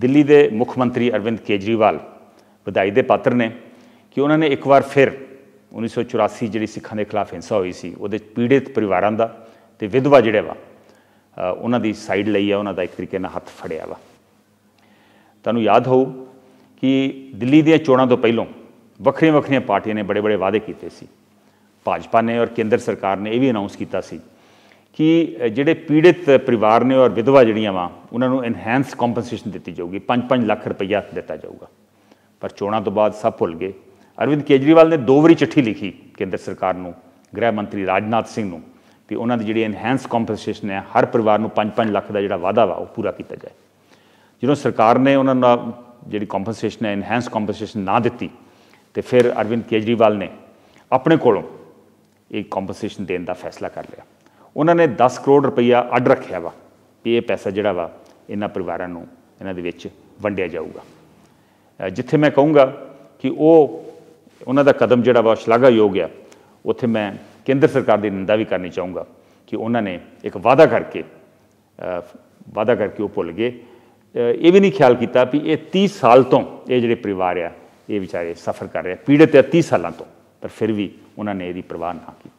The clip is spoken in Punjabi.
ਦਿੱਲੀ ਦੇ ਮੁੱਖ ਮੰਤਰੀ ਅਰਵਿੰਦ ਕੇਜਰੀਵਾਲ ਵਧਾਈ ਦੇ ਪਾਤਰ ਨੇ ਕਿ ਉਹਨਾਂ ਨੇ ਇੱਕ ਵਾਰ ਫਿਰ 1984 ਜਿਹੜੀ ਸਿੱਖਾਂ ਦੇ ਖਿਲਾਫ ਹਿੰਸਾ ਹੋਈ ਸੀ ਉਹਦੇ ਪੀੜਿਤ ਪਰਿਵਾਰਾਂ ਦਾ ਤੇ ਵਿਧਵਾ ਜਿਹੜੇ ਵਾ ਉਹਨਾਂ ਦੀ ਸਾਈਡ ਲਈ ਆ ਉਹਨਾਂ ਦਾ ਇੱਕ ਤਰੀਕੇ ਨਾਲ ਹੱਥ ਫੜਿਆ ਵਾ ਤੁਹਾਨੂੰ ਯਾਦ ਹੋਊ ਕਿ ਦਿੱਲੀ ਦੀਆਂ ਚੋਣਾਂ ਤੋਂ ਪਹਿਲਾਂ ਵੱਖਰੀਆਂ ਵੱਖਰੀਆਂ ਪਾਰਟੀਆਂ ਨੇ ਬੜੇ ਬੜੇ ਵਾਅਦੇ ਕੀਤੇ ਸੀ ਭਾਜਪਾ ਨੇ ਔਰ ਕੇਂਦਰ ਸਰਕਾਰ ਨੇ ਇਹ ਵੀ ਅਨਾਉਂਸ ਕੀਤਾ ਸੀ ਕਿ ਜਿਹੜੇ ਪੀੜਿਤ ਪਰਿਵਾਰ ਨੇ ਔਰ ਵਿਧਵਾ ਜਿਹੜੀਆਂ ਵਾ ਉਹਨਾਂ ਨੂੰ ਐਨਹਾਂਸ ਕੰਪਨਸੇਸ਼ਨ ਦਿੱਤੀ ਜਾਊਗੀ 5-5 ਲੱਖ ਰੁਪਈਆ ਦਿੱਤਾ ਜਾਊਗਾ ਪਰ ਚੋਣਾਂ ਤੋਂ ਬਾਅਦ ਸਭ ਭੁੱਲ ਗਏ ਅਰਵਿੰਦ ਕੇਜਰੀਵਾਲ ਨੇ ਦੋ ਵਾਰੀ ਚਿੱਠੀ ਲਿਖੀ ਕੇਂਦਰ ਸਰਕਾਰ ਨੂੰ ਗ੍ਰਹਿ ਮੰਤਰੀ ਰਾਜਨਾਥ ਸਿੰਘ ਨੂੰ ਵੀ ਉਹਨਾਂ ਦੀ ਜਿਹੜੀ ਐਨਹਾਂਸ ਕੰਪਨਸੇਸ਼ਨ ਹੈ ਹਰ ਪਰਿਵਾਰ ਨੂੰ 5-5 ਲੱਖ ਦਾ ਜਿਹੜਾ ਵਾਅਦਾ ਵਾ ਉਹ ਪੂਰਾ ਕੀਤਾ ਜਾਏ ਜਦੋਂ ਸਰਕਾਰ ਨੇ ਉਹਨਾਂ ਨਾਲ ਜਿਹੜੀ ਕੰਪਨਸੇਸ਼ਨ ਹੈ ਐਨਹਾਂਸ ਕੰਪਨਸੇਸ਼ਨ ਨਾ ਦਿੱਤੀ ਤੇ ਫਿਰ ਅਰਵਿੰਦ ਕੇਜਰੀਵਾਲ ਨੇ ਆਪਣੇ ਕੋਲੋਂ ਇਹ ਕੰਪਨਸੇਸ਼ਨ ਦੇਣ ਦਾ ਫੈਸਲਾ ਕਰ ਲਿਆ ਉਹਨਾਂ ਨੇ 10 ਕਰੋੜ ਰੁਪਈਆ ਅੱਡ ਰੱਖਿਆ ਵਾ ਕਿ ਇਹ ਪੈਸਾ ਜਿਹੜਾ ਵਾ ਇਹਨਾਂ ਪਰਿਵਾਰਾਂ ਨੂੰ ਇਹਨਾਂ ਦੇ ਵਿੱਚ ਵੰਡਿਆ ਜਾਊਗਾ ਜਿੱਥੇ ਮੈਂ ਕਹੂੰਗਾ ਕਿ ਉਹ ਉਹਨਾਂ ਦਾ ਕਦਮ ਜਿਹੜਾ ਵਾ ਸ਼ਲਾਘਾਯੋਗ ਆ ਉੱਥੇ ਮੈਂ ਕੇਂਦਰ ਸਰਕਾਰ ਦੀ ਨਿੰਦਾ ਵੀ ਕਰਨੀ ਚਾਹੂੰਗਾ ਕਿ ਉਹਨਾਂ ਨੇ ਇੱਕ ਵਾਅਦਾ ਕਰਕੇ ਵਾਅਦਾ ਕਰਕੇ ਉਹ ਭੁੱਲ ਗਏ ਇਹ ਵੀ ਨਹੀਂ ਖਿਆਲ ਕੀਤਾ ਵੀ ਇਹ 30 ਸਾਲ ਤੋਂ ਇਹ ਜਿਹੜੇ ਪਰਿਵਾਰ ਆ ਇਹ ਵਿਚਾਰੇ ਸਫਰ ਕਰ ਰਹੇ ਪੀੜਤ ਹੈ 30 ਸਾਲਾਂ ਤੋਂ ਪਰ ਫਿਰ ਵੀ ਉਹਨਾਂ ਨੇ ਇਹਦੀ ਪਰਵਾਹ ਨਾ ਕੀਤੀ